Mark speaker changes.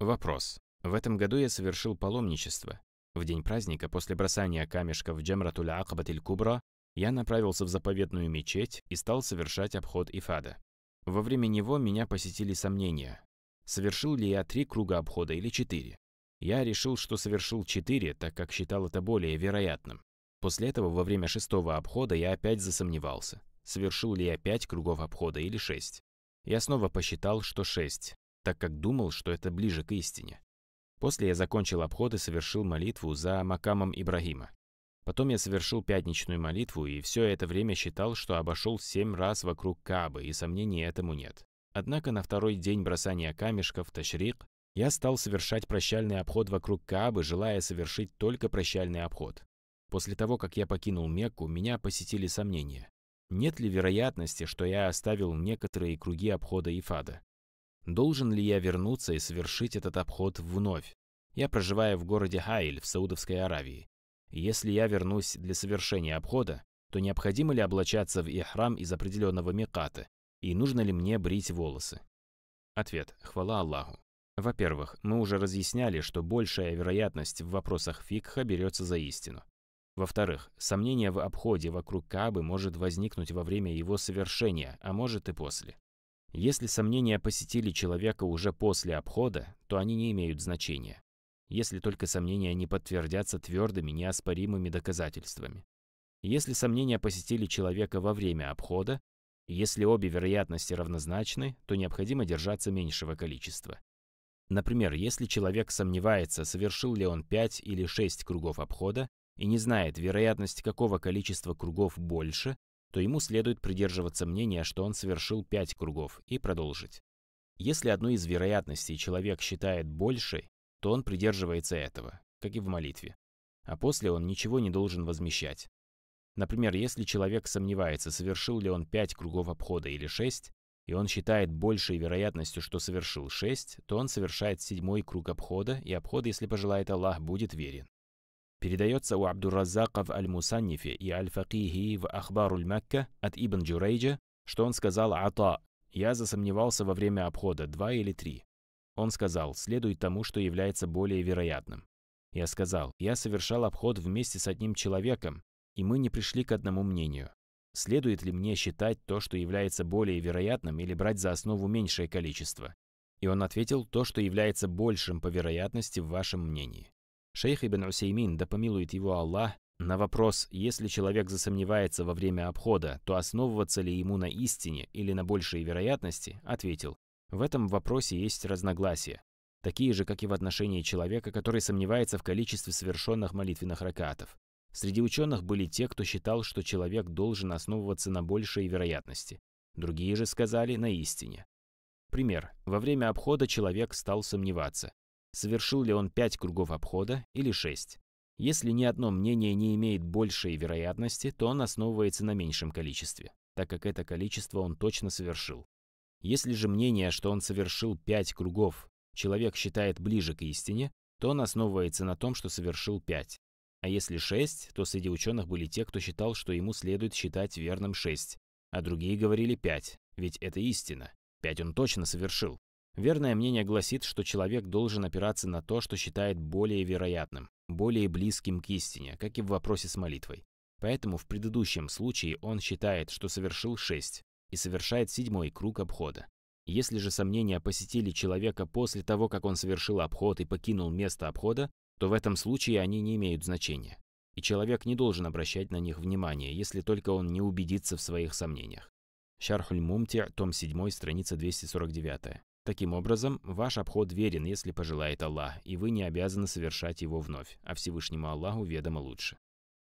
Speaker 1: Вопрос. В этом году я совершил паломничество. В день праздника после бросания камешка в Джамратуля Акбатиль Кубра я направился в заповедную мечеть и стал совершать обход Ифада. Во время него меня посетили сомнения. Совершил ли я три круга обхода или четыре? Я решил, что совершил четыре, так как считал это более вероятным. После этого во время шестого обхода я опять засомневался, совершил ли я пять кругов обхода или шесть. Я снова посчитал, что шесть, так как думал, что это ближе к истине. После я закончил обход и совершил молитву за Макамом Ибрагима. Потом я совершил пятничную молитву и все это время считал, что обошел семь раз вокруг Каабы, и сомнений этому нет. Однако на второй день бросания камешков, ташрик, я стал совершать прощальный обход вокруг Каабы, желая совершить только прощальный обход. После того, как я покинул Мекку, меня посетили сомнения. Нет ли вероятности, что я оставил некоторые круги обхода Ифада? Должен ли я вернуться и совершить этот обход вновь? Я проживаю в городе Хайль в Саудовской Аравии. Если я вернусь для совершения обхода, то необходимо ли облачаться в ихрам из определенного меката? И нужно ли мне брить волосы? Ответ. Хвала Аллаху. Во-первых, мы уже разъясняли, что большая вероятность в вопросах фикха берется за истину. Во-вторых, сомнение в обходе вокруг Кабы может возникнуть во время его совершения, а может и после. Если сомнения посетили человека уже после обхода, то они не имеют значения, если только сомнения не подтвердятся твердыми, неоспоримыми доказательствами. Если сомнения посетили человека во время обхода, если обе вероятности равнозначны, то необходимо держаться меньшего количества. Например, если человек сомневается, совершил ли он 5 или 6 кругов обхода и не знает, вероятность какого количества кругов больше, то ему следует придерживаться мнения, что он совершил пять кругов, и продолжить. Если одну из вероятностей человек считает большей, то он придерживается этого, как и в молитве. А после он ничего не должен возмещать. Например, если человек сомневается, совершил ли он пять кругов обхода или шесть, и он считает большей вероятностью, что совершил шесть, то он совершает седьмой круг обхода, и обход, если пожелает Аллах, будет верен передается у Абдуразака в Аль-Мусаннифе и Аль-Факихи в Ахбаруль Мекка от Ибн Джурейджа, что он сказал Ата «Я засомневался во время обхода, два или три». Он сказал «Следует тому, что является более вероятным». Я сказал «Я совершал обход вместе с одним человеком, и мы не пришли к одному мнению. Следует ли мне считать то, что является более вероятным, или брать за основу меньшее количество?» И он ответил «То, что является большим по вероятности в вашем мнении». Шейх Ибн Усеймин, да помилует его Аллах, на вопрос, если человек засомневается во время обхода, то основываться ли ему на истине или на большей вероятности, ответил, в этом вопросе есть разногласия, такие же, как и в отношении человека, который сомневается в количестве совершенных молитвенных ракатов. Среди ученых были те, кто считал, что человек должен основываться на большей вероятности. Другие же сказали на истине. Пример. Во время обхода человек стал сомневаться совершил ли он пять кругов обхода или шесть? Если ни одно мнение не имеет большей вероятности, то он основывается на меньшем количестве, так как это количество он точно совершил. Если же мнение, что он совершил пять кругов, человек считает ближе к истине, то он основывается на том, что совершил пять. А если шесть, то среди ученых были те, кто считал, что ему следует считать верным шесть, а другие говорили пять, ведь это истина. Пять он точно совершил. Верное мнение гласит, что человек должен опираться на то, что считает более вероятным, более близким к истине, как и в вопросе с молитвой. Поэтому в предыдущем случае он считает, что совершил шесть и совершает седьмой круг обхода. Если же сомнения посетили человека после того, как он совершил обход и покинул место обхода, то в этом случае они не имеют значения. И человек не должен обращать на них внимания, если только он не убедится в своих сомнениях. Шархуль Мумти, том 7, страница 249. Таким образом, ваш обход верен, если пожелает Аллах, и вы не обязаны совершать его вновь, а Всевышнему Аллаху ведомо лучше.